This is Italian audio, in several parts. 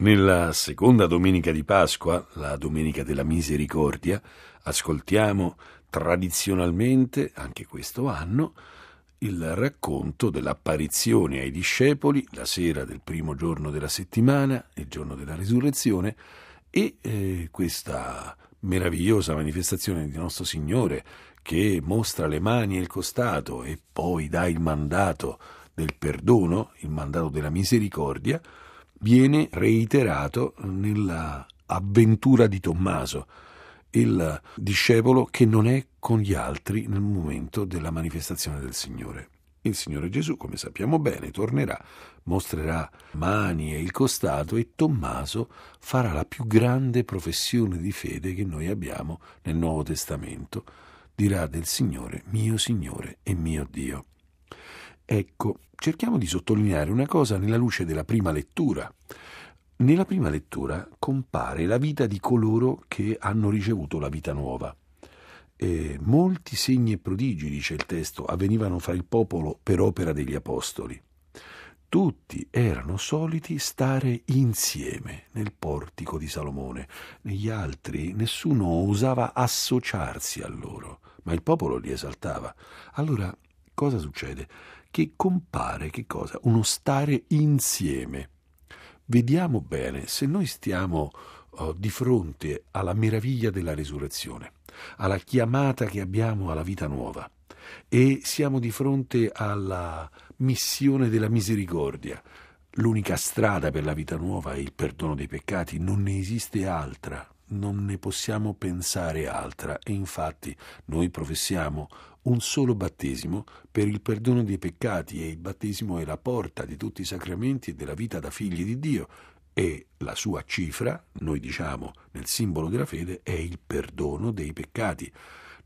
Nella seconda domenica di Pasqua, la domenica della misericordia, ascoltiamo tradizionalmente, anche questo anno, il racconto dell'apparizione ai discepoli la sera del primo giorno della settimana, il giorno della risurrezione, e eh, questa meravigliosa manifestazione di nostro Signore che mostra le mani e il costato e poi dà il mandato del perdono, il mandato della misericordia, viene reiterato nell'avventura di Tommaso, il discepolo che non è con gli altri nel momento della manifestazione del Signore. Il Signore Gesù, come sappiamo bene, tornerà, mostrerà mani e il costato e Tommaso farà la più grande professione di fede che noi abbiamo nel Nuovo Testamento. Dirà del Signore, mio Signore e mio Dio. Ecco, cerchiamo di sottolineare una cosa nella luce della prima lettura. Nella prima lettura compare la vita di coloro che hanno ricevuto la vita nuova. E molti segni e prodigi, dice il testo, avvenivano fra il popolo per opera degli apostoli. Tutti erano soliti stare insieme nel portico di Salomone. Negli altri nessuno osava associarsi a loro, ma il popolo li esaltava. Allora, cosa succede? che compare che cosa? Uno stare insieme. Vediamo bene se noi stiamo oh, di fronte alla meraviglia della risurrezione, alla chiamata che abbiamo alla vita nuova e siamo di fronte alla missione della misericordia. L'unica strada per la vita nuova è il perdono dei peccati, non ne esiste altra non ne possiamo pensare altra e infatti noi professiamo un solo battesimo per il perdono dei peccati e il battesimo è la porta di tutti i sacramenti e della vita da figli di Dio e la sua cifra, noi diciamo nel simbolo della fede, è il perdono dei peccati.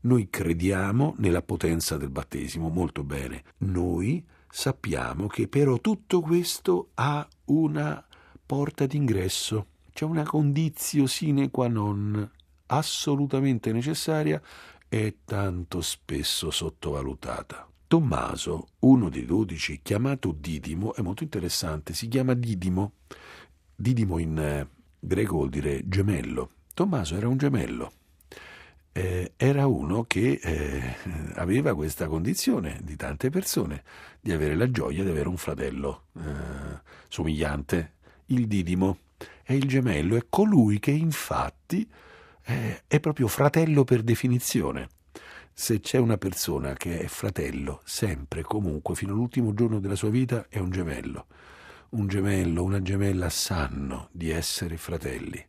Noi crediamo nella potenza del battesimo, molto bene. Noi sappiamo che però tutto questo ha una porta d'ingresso c'è una condizio sine qua non assolutamente necessaria e tanto spesso sottovalutata. Tommaso, uno dei dodici, chiamato Didimo, è molto interessante, si chiama Didimo. Didimo in eh, greco vuol dire gemello. Tommaso era un gemello. Eh, era uno che eh, aveva questa condizione di tante persone, di avere la gioia di avere un fratello eh, somigliante, il Didimo e il gemello è colui che infatti eh, è proprio fratello per definizione. Se c'è una persona che è fratello, sempre, comunque, fino all'ultimo giorno della sua vita, è un gemello. Un gemello, una gemella sanno di essere fratelli.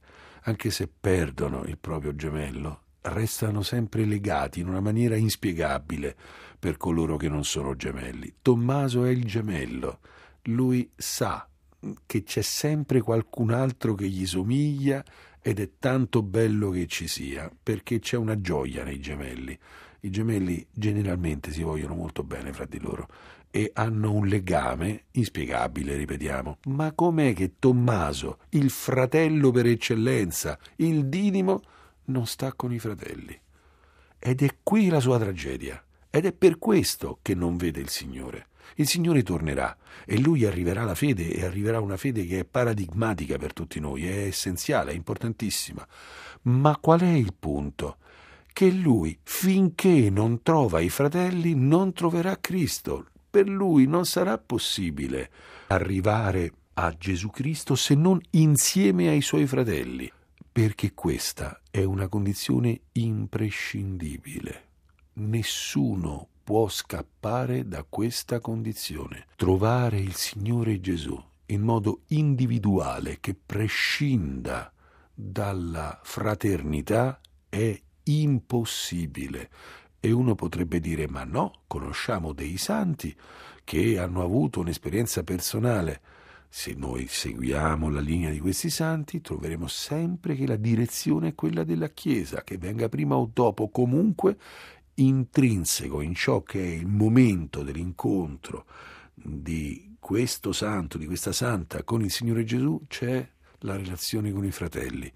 Anche se perdono il proprio gemello, restano sempre legati in una maniera inspiegabile per coloro che non sono gemelli. Tommaso è il gemello, lui sa che c'è sempre qualcun altro che gli somiglia ed è tanto bello che ci sia, perché c'è una gioia nei gemelli. I gemelli generalmente si vogliono molto bene fra di loro e hanno un legame inspiegabile, ripetiamo. Ma com'è che Tommaso, il fratello per eccellenza, il dinimo, non sta con i fratelli? Ed è qui la sua tragedia, ed è per questo che non vede il Signore. Il Signore tornerà e lui arriverà la fede e arriverà una fede che è paradigmatica per tutti noi, è essenziale, è importantissima. Ma qual è il punto? Che lui, finché non trova i fratelli, non troverà Cristo. Per lui non sarà possibile arrivare a Gesù Cristo se non insieme ai suoi fratelli, perché questa è una condizione imprescindibile. Nessuno può scappare da questa condizione. Trovare il Signore Gesù in modo individuale che prescinda dalla fraternità è impossibile. E uno potrebbe dire, ma no, conosciamo dei santi che hanno avuto un'esperienza personale. Se noi seguiamo la linea di questi santi, troveremo sempre che la direzione è quella della Chiesa, che venga prima o dopo, comunque intrinseco in ciò che è il momento dell'incontro di questo santo, di questa santa con il Signore Gesù, c'è la relazione con i fratelli.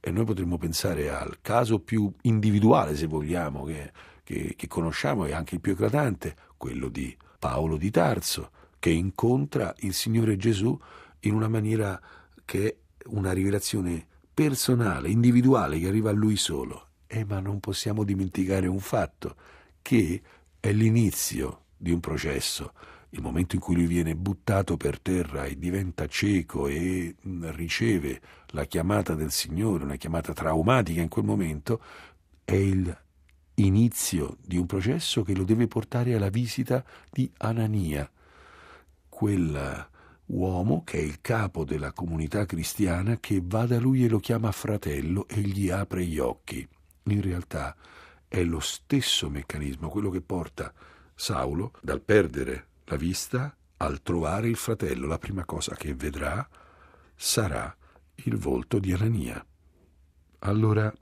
E noi potremmo pensare al caso più individuale, se vogliamo, che, che, che conosciamo e anche il più eclatante, quello di Paolo di Tarso, che incontra il Signore Gesù in una maniera che è una rivelazione personale, individuale, che arriva a lui solo eh, ma non possiamo dimenticare un fatto, che è l'inizio di un processo. Il momento in cui lui viene buttato per terra e diventa cieco e riceve la chiamata del Signore, una chiamata traumatica in quel momento, è il inizio di un processo che lo deve portare alla visita di Anania, quel uomo che è il capo della comunità cristiana che va da lui e lo chiama fratello e gli apre gli occhi in realtà è lo stesso meccanismo, quello che porta Saulo dal perdere la vista al trovare il fratello. La prima cosa che vedrà sarà il volto di Anania. Allora,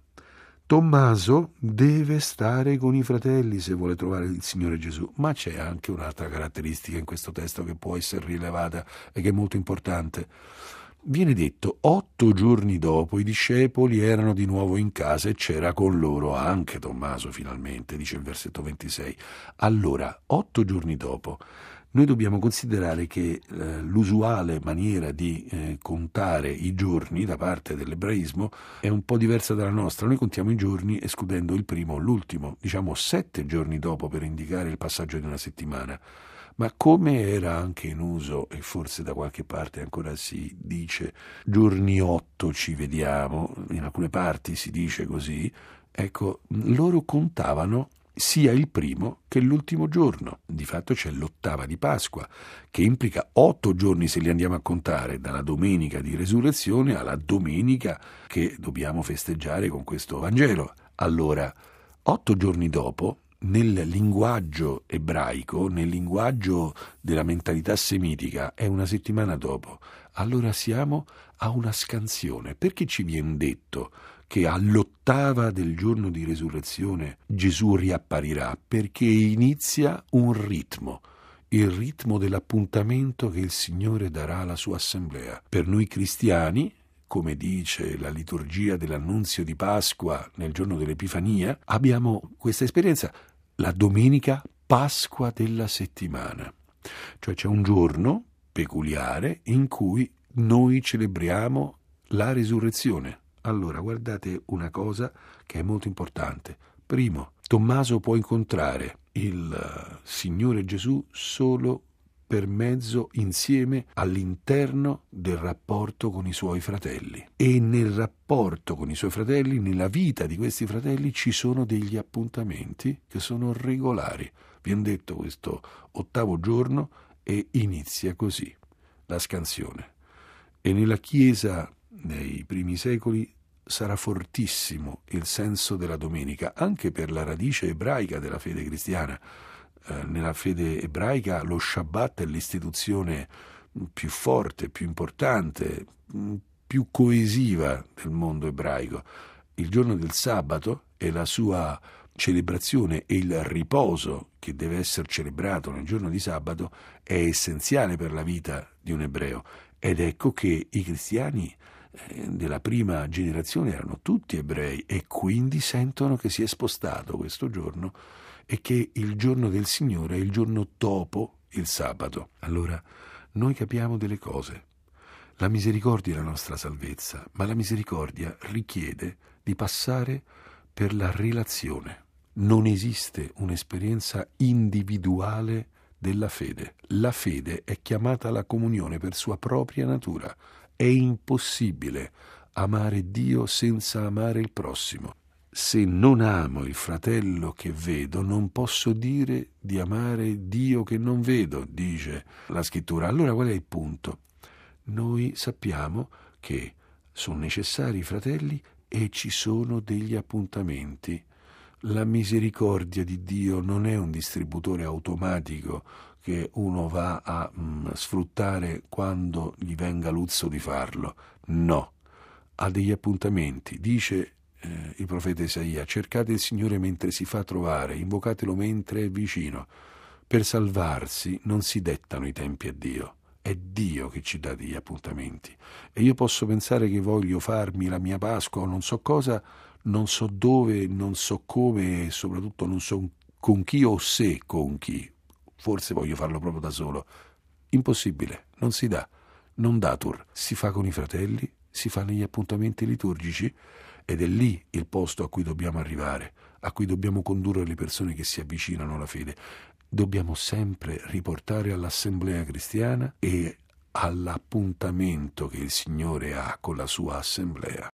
Tommaso deve stare con i fratelli se vuole trovare il Signore Gesù, ma c'è anche un'altra caratteristica in questo testo che può essere rilevata e che è molto importante. Viene detto, otto giorni dopo i discepoli erano di nuovo in casa e c'era con loro anche Tommaso finalmente, dice il versetto 26. Allora, otto giorni dopo, noi dobbiamo considerare che eh, l'usuale maniera di eh, contare i giorni da parte dell'ebraismo è un po' diversa dalla nostra. Noi contiamo i giorni escludendo il primo o l'ultimo, diciamo sette giorni dopo per indicare il passaggio di una settimana ma come era anche in uso, e forse da qualche parte ancora si dice, giorni otto ci vediamo, in alcune parti si dice così, ecco, loro contavano sia il primo che l'ultimo giorno. Di fatto c'è l'ottava di Pasqua, che implica otto giorni se li andiamo a contare, dalla domenica di resurrezione alla domenica che dobbiamo festeggiare con questo Vangelo. Allora, otto giorni dopo, nel linguaggio ebraico, nel linguaggio della mentalità semitica, è una settimana dopo. Allora siamo a una scansione. Perché ci viene detto che all'ottava del giorno di resurrezione Gesù riapparirà? Perché inizia un ritmo il ritmo dell'appuntamento che il Signore darà alla sua assemblea. Per noi cristiani, come dice la liturgia dell'annunzio di Pasqua nel giorno dell'Epifania, abbiamo questa esperienza la domenica Pasqua della settimana. Cioè c'è un giorno peculiare in cui noi celebriamo la risurrezione. Allora, guardate una cosa che è molto importante. Primo, Tommaso può incontrare il eh, Signore Gesù solo per mezzo insieme all'interno del rapporto con i suoi fratelli. E nel rapporto con i suoi fratelli, nella vita di questi fratelli, ci sono degli appuntamenti che sono regolari. Viene detto questo ottavo giorno e inizia così la scansione. E nella Chiesa nei primi secoli sarà fortissimo il senso della domenica, anche per la radice ebraica della fede cristiana eh, nella fede ebraica lo Shabbat è l'istituzione più forte, più importante, mm, più coesiva del mondo ebraico. Il giorno del sabato e la sua celebrazione e il riposo che deve essere celebrato nel giorno di sabato è essenziale per la vita di un ebreo. Ed ecco che i cristiani eh, della prima generazione erano tutti ebrei e quindi sentono che si è spostato questo giorno è che il giorno del Signore è il giorno dopo il sabato. Allora noi capiamo delle cose. La misericordia è la nostra salvezza, ma la misericordia richiede di passare per la relazione. Non esiste un'esperienza individuale della fede. La fede è chiamata alla comunione per sua propria natura. È impossibile amare Dio senza amare il prossimo. Se non amo il fratello che vedo, non posso dire di amare Dio che non vedo, dice la scrittura. Allora qual è il punto? Noi sappiamo che sono necessari i fratelli e ci sono degli appuntamenti. La misericordia di Dio non è un distributore automatico che uno va a mh, mm, sfruttare quando gli venga luzzo di farlo. No, ha degli appuntamenti. Dice eh, il profeta Isaia, cercate il Signore mentre si fa trovare, invocatelo mentre è vicino. Per salvarsi non si dettano i tempi a Dio, è Dio che ci dà degli appuntamenti. E io posso pensare che voglio farmi la mia Pasqua o non so cosa, non so dove, non so come e soprattutto non so con chi o se con chi. Forse voglio farlo proprio da solo. Impossibile, non si dà, non datur, si fa con i fratelli si fanno gli appuntamenti liturgici ed è lì il posto a cui dobbiamo arrivare, a cui dobbiamo condurre le persone che si avvicinano alla fede. Dobbiamo sempre riportare all'assemblea cristiana e all'appuntamento che il Signore ha con la sua assemblea